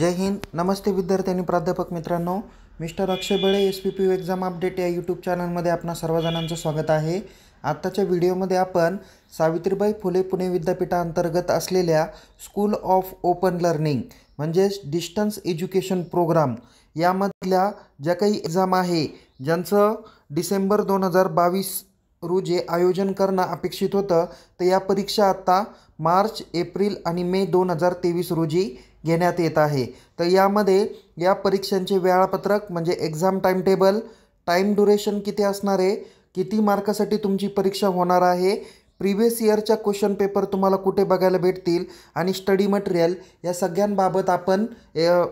जय हिंद नमस्ते विद्यार्थी आणि प्राध्यापक मित्रांनो mister Akshay Bale S P P exam update या यूट्यूब चॅनलमध्ये आपणा सर्वजणांचं स्वागत आहे आत्ताच्या व्हिडिओमध्ये आपण सावित्रीबाई फुले पुणे विद्यापीठाअंतर्गत असलेल्या स्कूल ऑफ ओपन लर्निंग म्हणजेच डिस्टन्स एज्युकेशन प्रोग्राम यामधल्या ज्या काही एक्झाम आहे ज्यांचं डिसेंबर दोन हजार बावीस रोजी आयोजन करणं अपेक्षित होतं तर या परीक्षा आत्ता मार्च एप्रिल आणि मे दोन हजार तेवीस रोजी घेण्यात येत आहे तर यामध्ये या परीक्षांचे वेळापत्रक म्हणजे exam time table time duration किती असणार आहे किती मार्कासाठी तुमची परीक्षा होणार आहे प्रिव्हियस इयरच्या क्वेश्चन पेपर तुम्हाला कुठे बघायला भेटतील आणि स्टडी मटेरियल या सगळ्यांबाबत आपण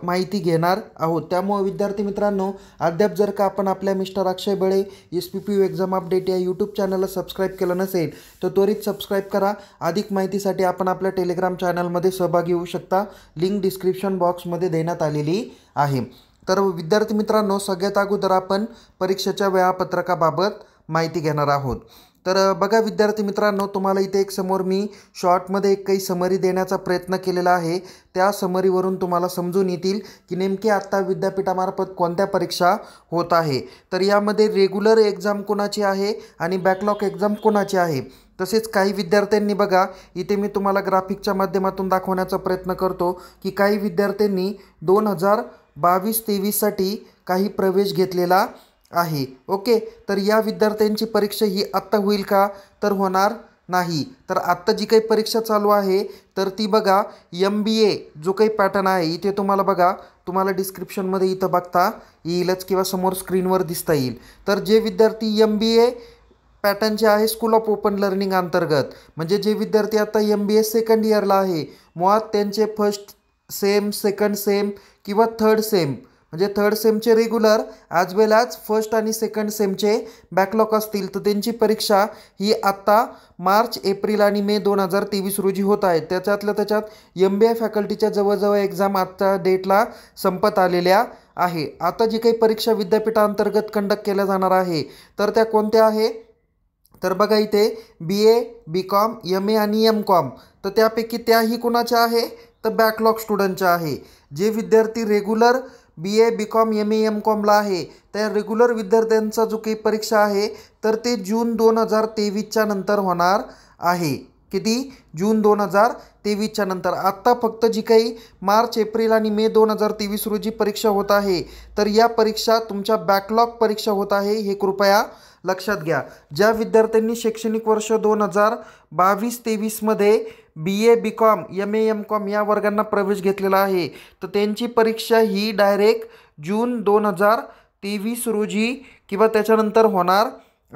माहिती घेणार आहोत त्यामुळे विद्यार्थी मित्रांनो अद्याप जर का आपण आपल्या mister Akshay Bale S P P U exam update या यूट्यूब चॅनलला सबस्क्राईब केलं नसेल तर त्वरित सबस्क्राईब करा अधिक माहितीसाठी आपण आपल्या टेलिग्राम चॅनलमध्ये सहभागी होऊ शकता लिंक डिस्क्रिप्शन बॉक्समध्ये देण्यात आलेली आहे तर विद्यार्थी मित्रांनो सगळ्यात अगोदर आपण परीक्षेच्या वेळापत्रकाबाबत माहिती घेणार आहोत तर बघा विद्यार्थी मित्रांनो तुम्हाला इथे एक समोर मी शॉर्टमध्ये एक काही समरी देण्याचा प्रयत्न केलेला आहे त्या समरीवरून तुम्हाला समजून येतील की नेमके आत्ता विद्यापीठामार्फत कोणत्या परीक्षा होत आहे तर यामध्ये रेग्युलर एक्झाम कोणाची आहे आणि बॅकलॉग एक्झाम कोणाची आहे तसेच काही विद्यार्थ्यांनी बघा इथे मी तुम्हाला ग्राफिकच्या माध्यमातून दाखवण्याचा प्रयत्न करतो की काही विद्यार्थ्यांनी दोन हजार बावीस तेवीससाठी काही प्रवेश घेतलेला आहे ओके तर या विद्यार्थ्यांची परीक्षा ही आत्ता होईल का तर होणार नाही तर आत्ता जी काही परीक्षा चालू आहे तर ती बघा एम बी ए जो काही पॅटर्न आहे इथे तुम्हाला बघा तुम्हाला डिस्क्रिप्शनमध्ये इथं बघता येईलच किंवा समोर स्क्रीनवर दिसता येईल तर जे विद्यार्थी एम बी ए पॅटर्न जे आहे स्कूल ऑफ ओपन लर्निंग अंतर्गत म्हणजे जे विद्यार्थी आता एम बी ए सेकंड इयरला आहे मुळात त्यांचे फर्स्ट सेम सेकंड सेम किंवा थर्ड सेम म्हणजे थर्ड सेमचे regular as well as first आणि सेकंड सेमचे बॅकलॉग असतील तर त्यांची परीक्षा ही आत्ता मार्च एप्रिल आणि मे दोन हजार तेवीस रोजी होत आहे त्याच्यातल्या त्याच्यात एम बी आय फॅकल्टीच्या जवळजवळ एक्झाम आजच्या डेटला संपत आलेल्या आहे आता जी काही परीक्षा विद्यापीठांतर्गत कंडक्ट केल्या जाणार आहे तर त्या कोणत्या आहे तर बघा इथे बी A B com M A आणि एम कॉम तर त्यापैकी त्याही कुणाच्या आहे तर बॅकलॉग स्टुडंटच्या आहे जे विद्यार्थी regular B A B com M A M कॉमला आहे त्या रेग्युलर विद्यार्थ्यांचा जो काही परीक्षा आहे तर ते जून दोन हजार तेवीसच्या नंतर होणार आहे किती जून दोन हजार तेवीसच्या नंतर आत्ता फक्त जी काही मार्च एप्रिल आणि मे दोन हजार तेवीस रोजी परीक्षा होत आहे तर या परीक्षा तुमच्या बॅकलॉग परीक्षा होत आहे हे कृपया लक्षात घ्या ज्या विद्यार्थ्यांनी शैक्षणिक वर्ष दोन हजार बावीस तेवीसमध्ये B A B com M A M com या वर्गांना प्रवेश घेतलेला आहे तर त्यांची परीक्षा ही डायरेक्ट जून दोन हजार तेवीस रोजी किंवा त्याच्यानंतर होणार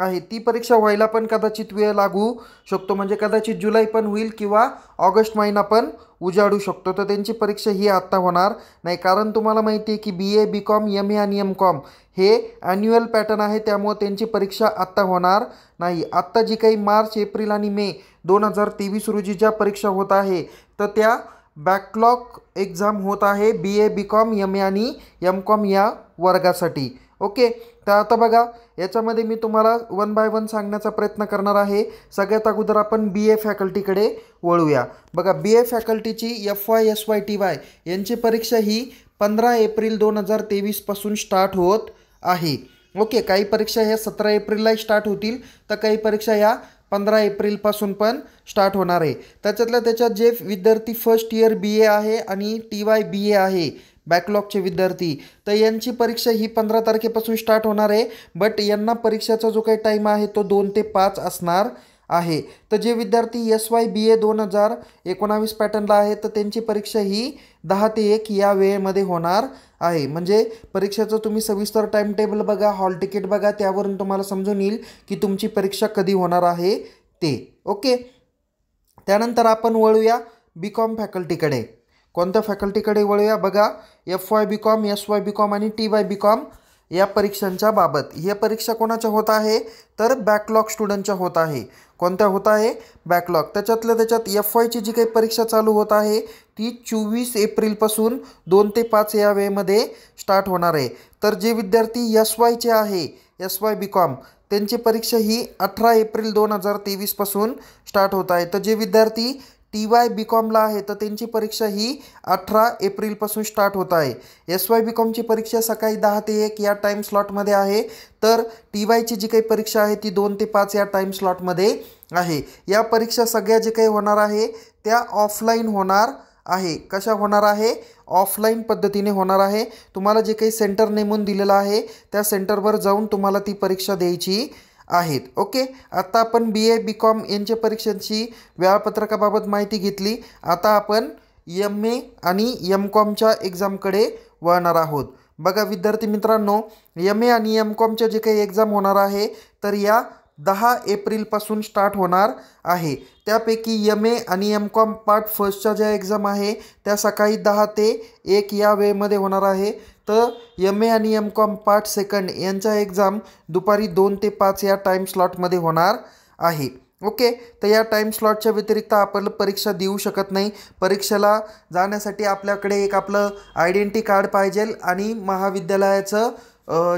आहे ती परीक्षा व्हायला पण कदाचित वेळ लागू शकतो म्हणजे कदाचित जुलै पण होईल किंवा ऑगस्ट महिना पण उजाडू शकतो तर त्यांची परीक्षा ही आत्ता होणार नाही कारण तुम्हाला माहिती आहे की बी A B com M A आणि एम कॉम हे ॲन्युअल पॅटर्न आहे त्यामुळे त्यांची परीक्षा आत्ता होणार नाही आत्ता जी काही मार्च एप्रिल आणि मे दोन हजार तेवीस रोजी ज्या परीक्षा होत आहे तर त्या बॅकलॉग एक्झाम होत आहे बी A B com M A आणि एम कॉम या वर्गासाठी ओके तर आता बघा याच्यामध्ये मी तुम्हाला वन बाय वन सांगण्याचा प्रयत्न करणार आहे सगळ्यात अगोदर आपण बी ए फॅकल्टीकडे वळूया बघा बी ए फॅकल्टीची F Y S Y T Y यांची परीक्षा ही पंधरा एप्रिल दोन हजार तेवीसपासून स्टार्ट होत आहे ओके काही परीक्षा ह्या सतरा एप्रिललाही स्टार्ट होतील तर काही परीक्षा ह्या पंधरा एप्रिलपासून पण स्टार्ट होणार आहे त्याच्यातल्या त्याच्यात जे विद्यार्थी फर्स्ट इयर बी ए आहे आणि टी वाय बी ए आहे बॅकलॉगचे विद्यार्थी तर यांची परीक्षा ही पंधरा तारखेपासून स्टार्ट होणार आहे बट यांना परीक्षेचा जो काही टाईम आहे तो दोन ते पाच असणार आहे तर जे विद्यार्थी एस वाय बी ए दोन हजार एकोणावीस पॅटर्नला आहे तर त्यांची परीक्षा ही दहा ते एक या वेळेमध्ये होणार आहे म्हणजे परीक्षेचं तुम्ही सविस्तर टाईम टेबल बघा हॉल तिकीट बघा त्यावरून तुम्हाला समजून येईल की तुमची परीक्षा कधी होणार आहे ते ओके त्यानंतर आपण वळूया बी कॉम फॅकल्टीकडे कोणत्या फॅकल्टीकडे वळूया बघा F Y B com S Y B com आणि टी वाय बी कॉम या परीक्षांच्या बाबत हे परीक्षा कोणाच्या होत आहे तर बॅकलॉग स्टुडंटच्या होत आहे कोणत्या होत आहे बॅकलॉग त्याच्यातल्या त्याच्यात एफ वायची जी काही परीक्षा चालू होत आहे ती चोवीस एप्रिलपासून दोन ते पाच या वेळेमध्ये स्टार्ट होणार आहे तर जे विद्यार्थी एस वायचे आहे एस वाय बी कॉम त्यांची परीक्षा ही अठरा एप्रिल दोन हजार तेवीसपासून स्टार्ट होत आहे तर जे विद्यार्थी टी वाय बी कॉमला आहे तर त्यांची परीक्षा ही अठरा एप्रिलपासून स्टार्ट होत आहे एस वाय बी कॉमची परीक्षा सकाळी दहा ते एक या टाईम स्लॉटमध्ये आहे तर टी वायची जी काही परीक्षा आहे ती दोन ते पाच या टाईम स्लॉटमध्ये आहे या परीक्षा सगळ्या जे काही होणार आहे त्या ऑफलाईन होणार आहे कशा होणार आहे ऑफलाईन पद्धतीने होणार आहे तुम्हाला जे काही सेंटर नेमून दिलेलं आहे त्या सेंटरवर जाऊन तुम्हाला ती परीक्षा द्यायची आहेत ओके आता आपण बी ए बी कॉम यांच्या परीक्षांची वेळापत्रकाबाबत माहिती घेतली आता आपण यम ए आणि एम कॉमच्या एक्झामकडे वळणार आहोत बघा विद्यार्थी मित्रांनो एम ए आणि एम कॉमच्या जे काही एक्झाम होणार आहे तर या दहा एप्रिलपासून स्टार्ट होणार आहे त्यापैकी यम ए आणि एम कॉम पार्ट फर्स्टच्या ज्या एक्झाम आहे त्या सकाळी दहा ते एक या वेळेमध्ये होणार आहे तर यम ए आणि एम कॉम पार्ट सेकंड यांच्या एक्झाम दुपारी दोन ते पाच या टाईम स्लॉटमध्ये होणार आहे ओके तर या टाईम स्लॉटच्या व्यतिरिक्त आपण परीक्षा देऊ शकत नाही परीक्षेला जाण्यासाठी आपल्याकडे एक आपलं आयडेंटी कार्ड पाहिजे आणि महाविद्यालयाचं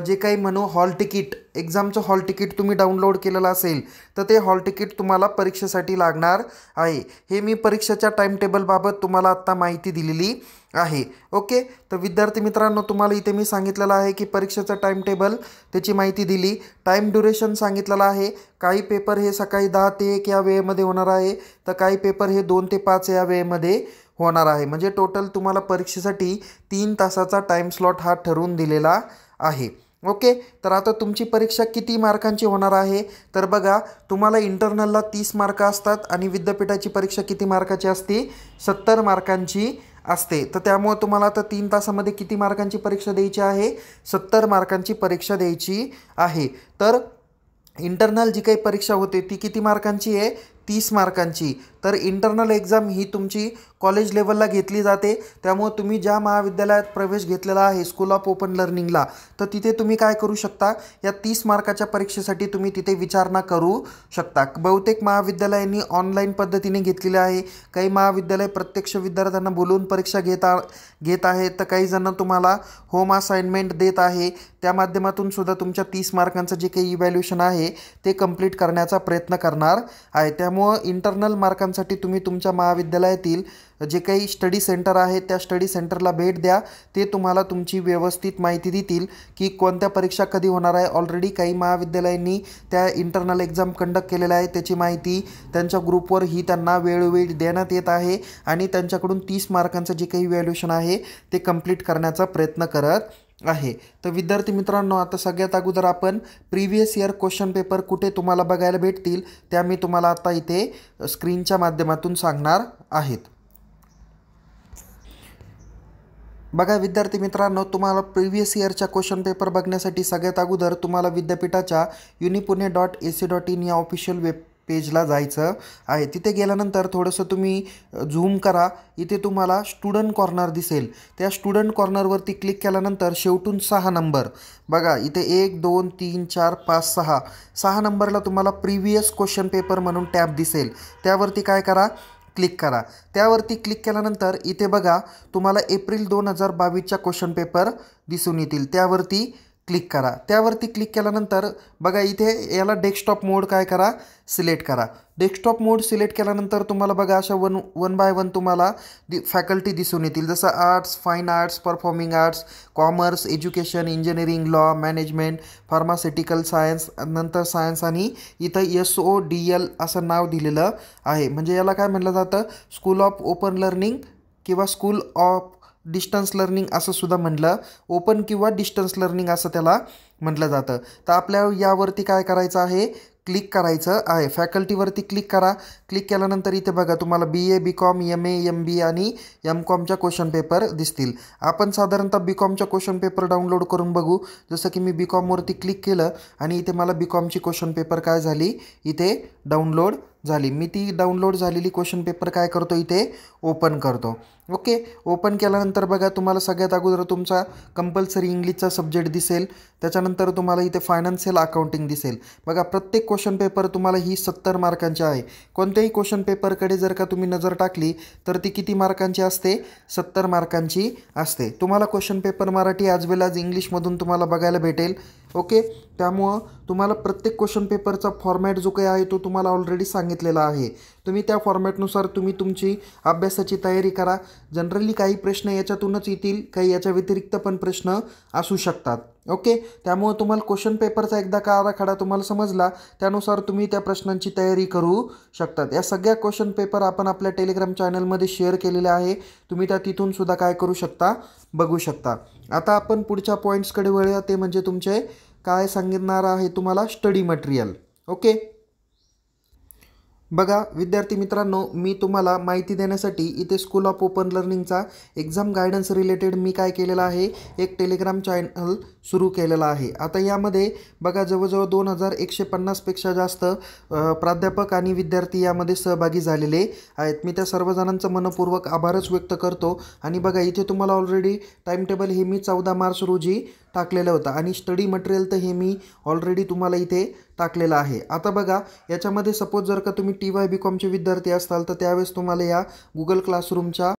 जे काही म्हणू हॉल तिकीट एक्झामचं हॉल तिकीट तुम्ही डाउनलोड केलेलं असेल तर ते हॉल तिकीट तुम्हाला परीक्षेसाठी लागणार आहे हे मी परीक्षेच्या टाईमटेबलबाबत तुम्हाला आत्ता माहिती दिलेली आहे ओके तर विद्यार्थी मित्रांनो तुम्हाला इथे मी सांगितलेलं आहे की परीक्षेचं टाईम टेबल त्याची माहिती दिली टाईम ड्युरेशन सांगितलेलं आहे काही पेपर हे सकाळी दहा ते एक या वेळेमध्ये होणार आहे तर काही पेपर हे दोन ते पाच या वेळेमध्ये होणार आहे म्हणजे टोटल तुम्हाला परीक्षेसाठी तीन तासाचा टाईम स्लॉट हा ठरवून दिलेला आहे ओके तर आता तुमची परीक्षा किती मार्कांची होणार आहे तर बघा तुम्हाला इंटरनलला तीस मार्क असतात आणि विद्यापीठाची परीक्षा किती मार्काची असते सत्तर मार्कांची असते तर त्यामुळे तुम्हाला आता तीन तासामध्ये किती मार्कांची परीक्षा द्यायची आहे सत्तर मार्कांची परीक्षा द्यायची आहे तर इंटरनल जी काही परीक्षा होते ती किती मार्कांची आहे तीस मार्कांची तर इंटरनल एक्झाम ही तुमची कॉलेज लेवलला घेतली जाते त्यामुळे तुम्ही ज्या महाविद्यालयात प्रवेश घेतलेला आहे स्कूल ऑफ ओपन लर्निंगला तर तिथे तुम्ही काय करू शकता या तीस मार्काच्या परीक्षेसाठी तुम्ही तिथे विचारणा करू शकता बहुतेक महाविद्यालयांनी ऑनलाईन पद्धतीने घेतलेले आहे काही महाविद्यालय प्रत्यक्ष विद्यार्थ्यांना बोलवून परीक्षा घेत घेत आहेत तर काही जण तुम्हाला होम असाइनमेंट देत आहे त्या माध्यमातून सुद्धा तुमच्या तीस मार्कांचं जे काही इव्हॅल्युएशन आहे ते कंप्लीट करण्याचा प्रयत्न करणार आहे त्या त्यामुळं इंटरनल मार्कांसाठी तुम्ही तुमच्या महाविद्यालयातील जे काही स्टडी सेंटर आहे त्या स्टडी सेंटरला भेट द्या ते तुम्हाला तुमची व्यवस्थित माहिती देतील की कोणत्या परीक्षा कधी होणार आहे ऑलरेडी काही महाविद्यालयांनी त्या इंटरनल एक्झाम कंडक्ट केलेल्या आहे त्याची माहिती त्यांच्या ग्रुपवर ही त्यांना वेळोवेळी देण्यात येत आहे आणि त्यांच्याकडून तीस मार्कांचं जे काही व्हॅल्युएशन आहे ते कंप्लीट करण्याचा प्रयत्न करत आहे तर विद्यार्थी मित्रांनो आता सगळ्यात अगोदर आपण प्रिव्हियस इयर क्वेश्चन पेपर कुठे तुम्हाला बघायला भेटतील त्या मी तुम्हाला आता इथे स्क्रीनच्या माध्यमातून सांगणार आहेत बघा विद्यार्थी मित्रांनो तुम्हाला प्रिव्हियस इयरच्या क्वेश्चन पेपर बघण्यासाठी सगळ्यात अगोदर तुम्हाला विद्यापीठाच्या unipune dot A C dot in या ऑफिशियल वेब पेजला जायचं आहे तिथे गेल्यानंतर थोडंसं तुम्ही झूम करा इथे तुम्हाला स्टुडंट कॉर्नर दिसेल त्या स्टुडंट कॉर्नरवरती क्लिक केल्यानंतर शेवटून सहा नंबर बघा इथे एक दोन तीन चार पाच सहा सहा नंबरला तुम्हाला प्रिव्हियस क्वेश्चन पेपर म्हणून टॅब दिसेल त्यावरती काय करा क्लिक करा त्यावरती क्लिक केल्यानंतर इथे बघा तुम्हाला एप्रिल दोन हजार बावीसच्या क्वेश्चन पेपर दिसून येतील त्यावरती क्लिक करा त्यावरती क्लिक केल्यानंतर बघा इथे याला डेस्कटॉप मोड काय करा सिलेक्ट करा डेस्कटॉप मोड सिलेक्ट केल्यानंतर तुम्हाला बघा अशा वन वन बाय वन तुम्हाला दि फॅकल्टी दिसून येतील जसं arts fine arts performing arts commerce education engineering law management pharmaceutical science नंतर सायन्स आणि इथं एस ओ डी एल असं नाव दिलेलं आहे म्हणजे याला काय म्हटलं जातं स्कूल ऑफ ओपन लर्निंग किंवा स्कूल ऑफ डिस्टन्स लर्निंग असं सुद्धा म्हटलं ओपन किंवा डिस्टन्स लर्निंग असं त्याला म्हटलं जातं तर आपल्या यावरती काय करायचं आहे क्लिक करायचं आहे फॅकल्टीवरती क्लिक करा क्लिक केल्यानंतर इथे बघा तुम्हाला B A B com M A M B आणि एम कॉमच्या क्वेश्चन पेपर दिसतील आपण साधारणतः बी कॉमच्या क्वेश्चन पेपर डाउनलोड करून बघू जसं की मी बी कॉमवरती क्लिक केलं आणि इथे मला बी कॉमची क्वेश्चन पेपर काय झाली इथे डाउनलोड झाली मी ती डाउनलोड झालेली क्वेश्चन पेपर काय करतो इथे ओपन करतो ओके ओपन केल्यानंतर बघा तुम्हाला सगळ्यात अगोदर तुमचा कंपल्सरी इंग्लिशचा सब्जेक्ट दिसेल त्याच्यानंतर तुम्हाला इथे फायनान्शियल अकाउंटिंग दिसेल बघा प्रत्येक क्वेश्चन पेपर तुम्हाला ही सत्तर मार्कांची आहे कोणत्याही क्वेश्चन पेपरकडे जर का तुम्ही नजर टाकली तर ती किती मार्कांची असते सत्तर मार्कांची असते तुम्हाला question paper Marathi as well as इंग्लिशमधून तुम्हाला बघायला भेटेल ओके त्यामुळं तुम्हाला प्रत्येक क्वेश्चन पेपरचा फॉर्मॅट जो काही आहे तो तुम्हाला ऑलरेडी सांगितलेला आहे तुम्ही त्या फॉर्मॅटनुसार तुम्ही तुमची अभ्यासाची तयारी करा जनरली काही प्रश्न याच्यातूनच येतील काही याच्या व्यतिरिक्त पण प्रश्न असू शकतात ओके त्यामुळं तुम्हाला क्वेश्चन पेपरचा एकदा का आराखडा तुम्हाला समजला त्यानुसार तुम्ही त्या प्रश्नांची तयारी करू शकतात या सगळ्या क्वेश्चन पेपर आपण आपल्या टेलिग्राम चॅनलमध्ये शेअर केलेले आहे तुम्ही त्या तिथून सुद्धा काय करू शकता बघू शकता आता आपण पुढच्या पॉईंट्सकडे वळूया ते म्हणजे तुमचे काय सांगणार आहे तुम्हाला स्टडी मटेरियल ओके बघा विद्यार्थी मित्रांनो मी तुम्हाला माहिती देण्यासाठी इथे स्कूल ऑफ ओपन लर्निंगचा एक्झाम गायडन्स रिलेटेड मी काय केलेला आहे एक टेलिग्राम चॅनल सुरू केलेला आहे आता यामध्ये बघा जवळजवळ दोन हजार एकशे पन्नासपेक्षा जास्त प्राध्यापक आणि विद्यार्थी यामध्ये सहभागी झालेले आहेत मी त्या सर्वजणांचं मनपूर्वक आभारच व्यक्त करतो आणि बघा इथे तुम्हाला ऑलरेडी टाईम टेबल हे मी चौदा मार्च रोजी टाकलेला होता आणि स्टडी मटेरियल तर हे मी ऑलरेडी तुम्हाला इथे टाकलेलं आहे आता बघा याच्यामध्ये सपोज जर का तुम्ही टी वाय बी कॉमचे विद्यार्थी असाल तर त्यावेळेस तुम्हाला या गुगल क्लासरूमच्या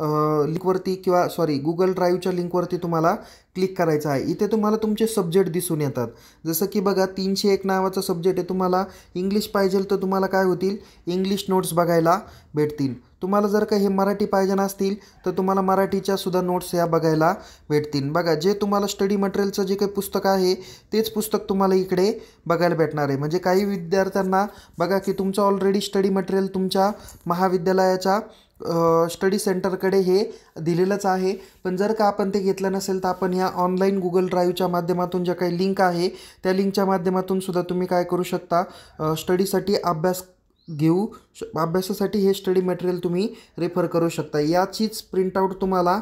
लिंकवरती किंवा सॉरी गुगल ड्राईव्हच्या लिंकवरती तुम्हाला क्लिक करायचं आहे इथे तुम्हाला तुमचे सब्जेक्ट दिसून येतात जसं की बघा तीनशे एक नावाचा सब्जेक्ट आहे तुम्हाला इंग्लिश पाहिजे तर तुम्हाला काय होतील इंग्लिश नोट्स बघायला भेटतील तुम्हाला जर का हे मराठी पाहिजे असतील तर तुम्हाला मराठीच्या सुद्धा नोट्स या बघायला भेटतील बघा जे तुम्हाला स्टडी मटेरियलचं जे काही पुस्तक आहे तेच पुस्तक तुम्हाला इकडे बघायला भेटणार आहे म्हणजे काही विद्यार्थ्यांना बघा की तुमचं ऑलरेडी स्टडी मटेरियल तुमच्या महाविद्यालयाच्या स्टडी सेंटरकडे हे दिलेलंच आहे पण जर का आपण ते घेतलं नसेल तर आपण ह्या ऑनलाईन गुगल ड्राईव्हच्या माध्यमातून ज्या काही लिंक आहे त्या लिंकच्या माध्यमातून सुद्धा तुम्ही काय करू शकता स्टडीसाठी अभ्यास घेऊ अभ्यासासाठी हे स्टडी मटेरियल तुम्ही रेफर करू शकता याचीच प्रिंटआउट तुम्हाला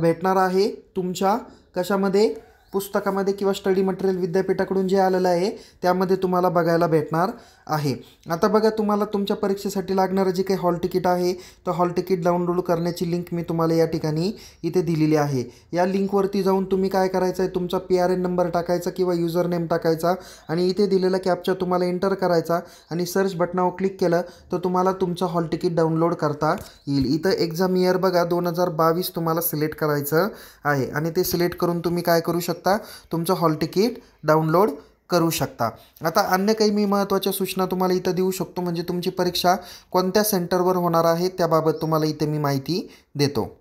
भेटणार आहे तुमच्या कशामध्ये पुस्तकामध्ये किंवा स्टडी मटेरियल विद्यापीठाकडून जे आलेलं आहे त्यामध्ये तुम्हाला बघायला भेटणार आहे आता बघा तुम्हाला तुमच्या परीक्षेसाठी लागणारं जे काही हॉल तिकीट आहे तर हॉल तिकीट डाउनलोड करण्याची लिंक मी तुम्हाला या ठिकाणी इथे दिलेली आहे या लिंकवरती जाऊन तुम्ही काय करायचं आहे तुमचा पी आर एन नंबर टाकायचा किंवा युजर नेम टाकायचा आणि इथे दिलेला कॅपचा तुम्हाला एंटर करायचा आणि सर्च बटनावर क्लिक केलं तर तुम्हाला तुमचं हॉल तिकीट डाउनलोड करता येईल इथं एक्झाम इयर बघा दोन हजार बावीस तुम्हाला सिलेक्ट करायचं आहे आणि ते सिलेक्ट करून तुम्ही काय करू शकता तुमचं हॉल तिकीट डाउनलोड करू शकता आता अन्य काही मी महत्त्वाच्या सूचना तुम्हाला इथं देऊ शकतो म्हणजे तुमची परीक्षा कोणत्या सेंटरवर होणार आहे त्याबाबत तुम्हाला इथे मी माहिती देतो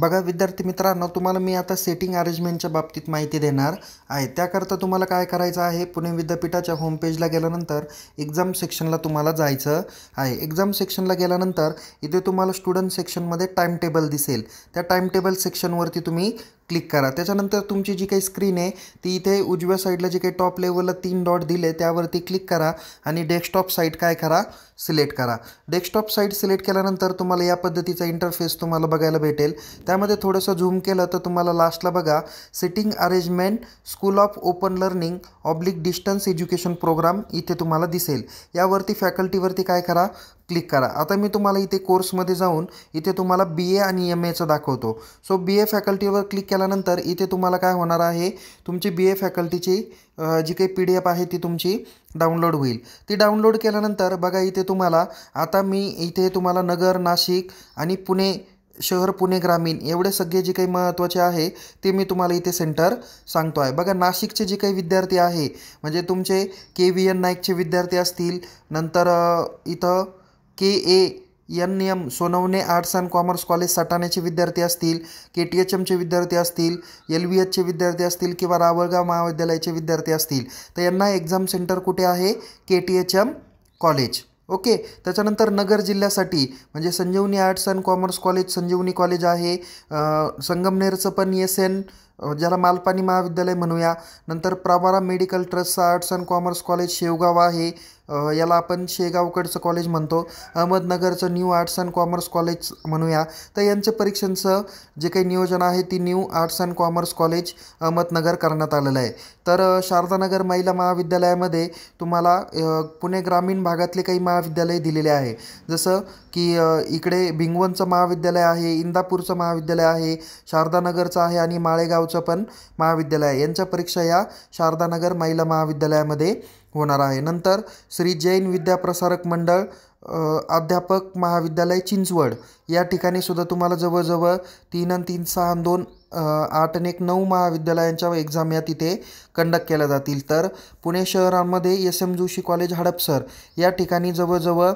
बघा विद्यार्थी मित्रांनो तुम्हाला मी आता सेटिंग अरेंजमेंटच्या बाबतीत माहिती देणार आहे त्याकरता तुम्हाला काय करायचं आहे पुणे विद्यापीठाच्या होमपेजला गेल्यानंतर एक्झाम सेक्शनला तुम्हाला जायचं आहे एक्झाम सेक्शनला गेल्यानंतर इथे तुम्हाला स्टुडंट सेक्शनमध्ये टाईम टेबल दिसेल त्या टाईम टेबल सेक्शनवरती तुम्ही क्लिक करा त्याच्यानंतर तुमची जी काही स्क्रीन आहे ती इथे उजव्या साईडला जे काही टॉप लेवलला तीन डॉट दिले त्यावरती क्लिक करा आणि डेस्कटॉप साईट काय करा सिलेक्ट करा डेस्कटॉप साईट सिलेक्ट केल्यानंतर तुम्हाला या पद्धतीचा इंटरफेस तुम्हाला बघायला भेटेल त्यामध्ये थोडंसं झूम केलं तर तुम्हाला लास्टला बघा sitting arrangement school of open learning oblique distance education program इथे तुम्हाला दिसेल यावरती फॅकल्टीवरती काय करा क्लिक करा आता मी तुम्हाला इथे कोर्समध्ये जाऊन इथे तुम्हाला बी ए आणि एम एचं दाखवतो सो बी ए फॅकल्टीवर क्लिक केल्यानंतर इथे तुम्हाला काय होणार आहे तुमची बी ए फॅकल्टीची जी काही पी डी एफ आहे ती तुमची डाउनलोड होईल ती डाउनलोड केल्यानंतर बघा इथे तुम्हाला आता मी इथे तुम्हाला नगर नाशिक आणि पुणे शहर पुणे ग्रामीण एवढे सगळे जे काही महत्त्वाचे आहे ते मी तुम्हाला इथे सेंटर सांगतो आहे बघा नाशिकचे जे काही विद्यार्थी आहे म्हणजे तुमचे के व्ही एन नाईकचे विद्यार्थी असतील नंतर इथं K A N M Sonawane arts and commerce college सटाण्याचे विद्यार्थी असतील के टी एच एमचे विद्यार्थी असतील एल व्ही एचचे विद्यार्थी असतील किंवा रावळगाव महाविद्यालयाचे विद्यार्थी असतील तर यांना एक्झाम सेंटर कुठे आहे K T H M college okay त्याच्यानंतर नगर जिल्ह्यासाठी म्हणजे Sanjivani arts and commerce college Sanjivani college आहे संगमनेरचं पण एस एन ज्याला मालपाणी महाविद्यालय म्हणूया नंतर प्राबारा मेडिकल ट्रस्टचा arts and commerce college Shevgaon आहे याला आपण शेगावकडचं कॉलेज म्हणतो अहमदनगरचं new arts and commerce college म्हणूया तर यांच्या परीक्षांचं जे काही नियोजन आहे ती new arts and commerce college Ahmednagar करण्यात आलेलं आहे तर शारदानगर महिला महाविद्यालयामध्ये तुम्हाला पुणे ग्रामीण भागातले काही महाविद्यालय दिलेले आहे जसं की इकडे भिंगवनचं महाविद्यालय आहे इंदापूरचं महाविद्यालय आहे शारदानगरचं आहे आणि माळेगावचं पण महाविद्यालय आहे यांच्या परीक्षा या शारदानगर महिला महाविद्यालयामध्ये होणार आहे नंतर श्री जैन विद्याप्रसारक मंडळ अध्यापक महाविद्यालय चिंचवड या ठिकाणी सुद्धा तुम्हाला जवळजवळ तीन आणि तीन सहा दोन आठ आणि एक नऊ महाविद्यालयांच्या एक्झाम या तिथे कंडक्ट केल्या जातील तर पुणे शहरामध्ये S M Joshi college Hadapsar या ठिकाणी जवळजवळ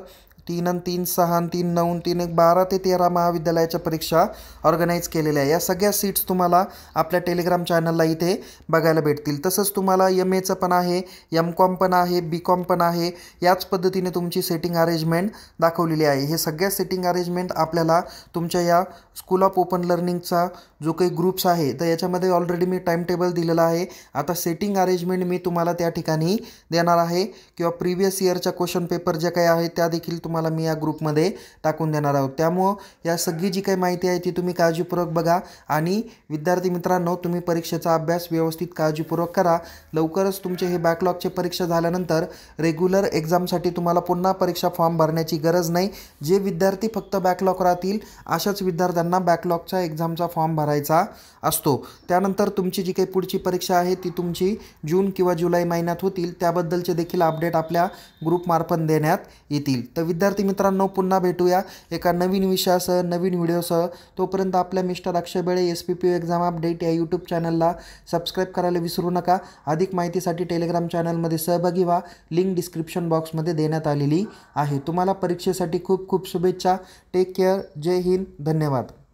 तीन आणि तीन सहा आणि तीन नऊ तीन एक बारा ते तेरा महाविद्यालयाच्या परीक्षा ऑर्गनाईज केलेल्या आहे या सगळ्या सीट्स तुम्हाला आपल्या टेलिग्राम चॅनलला इथे बघायला भेटतील तसंच तुम्हाला एम एचं पण आहे एम कॉम पण आहे बी कॉम पण आहे याच पद्धतीने तुमची सेटिंग अरेंजमेंट दाखवलेली आहे हे सगळ्या सेटिंग अरेंजमेंट आपल्याला तुमच्या या स्कूल ऑफ ओपन लर्निंगचा जो काही ग्रुप्स आहे तर याच्यामध्ये ऑलरेडी मी टाईम टेबल दिलेला आहे आता सेटिंग अरेंजमेंट मी तुम्हाला त्या ठिकाणी देणार आहे किंवा प्रिव्हियस इयरच्या क्वेश्चन पेपर ज्या काही आहेत त्या देखील तुम्हाला तुम्हाला मी या ग्रुपमध्ये टाकून देणार आहोत त्यामुळं या सगळी जी काही माहिती आहे ती तुम्ही काळजीपूर्वक बघा आणि विद्यार्थी मित्रांनो तुम्ही परीक्षेचा अभ्यास व्यवस्थित काळजीपूर्वक करा लवकरच तुमचे हे बॅकलॉगचे परीक्षा झाल्यानंतर रेग्युलर एक्झामसाठी तुम्हाला पुन्हा परीक्षा फॉर्म भरण्याची गरज नाही जे विद्यार्थी फक्त बॅकलॉग राहतील अशाच विद्यार्थ्यांना बॅकलॉगचा एक्झामचा फॉर्म भरायचा असतो त्यानंतर तुमची जी काही पुढची परीक्षा आहे ती तुमची जून किंवा जुलै महिन्यात होतील त्याबद्दलचे देखील अपडेट आपल्या ग्रुपमार्फत देण्यात येतील तर विद्यार्थी विद्यार्थी मित्रांनो पुन्हा भेटूया एका नवीन विषयासह नवीन व्हिडिओसह तोपर्यंत आपल्या mister Akshay Bele S P P exam update या यूट्यूब चॅनलला सबस्क्राईब करायला विसरू नका अधिक माहितीसाठी टेलिग्राम चॅनलमध्ये सहभागी व्हा लिंक डिस्क्रिप्शन बॉक्समध्ये देण्यात आलेली आहे तुम्हाला परीक्षेसाठी खूप खूप शुभेच्छा टेक केअर जय हिंद धन्यवाद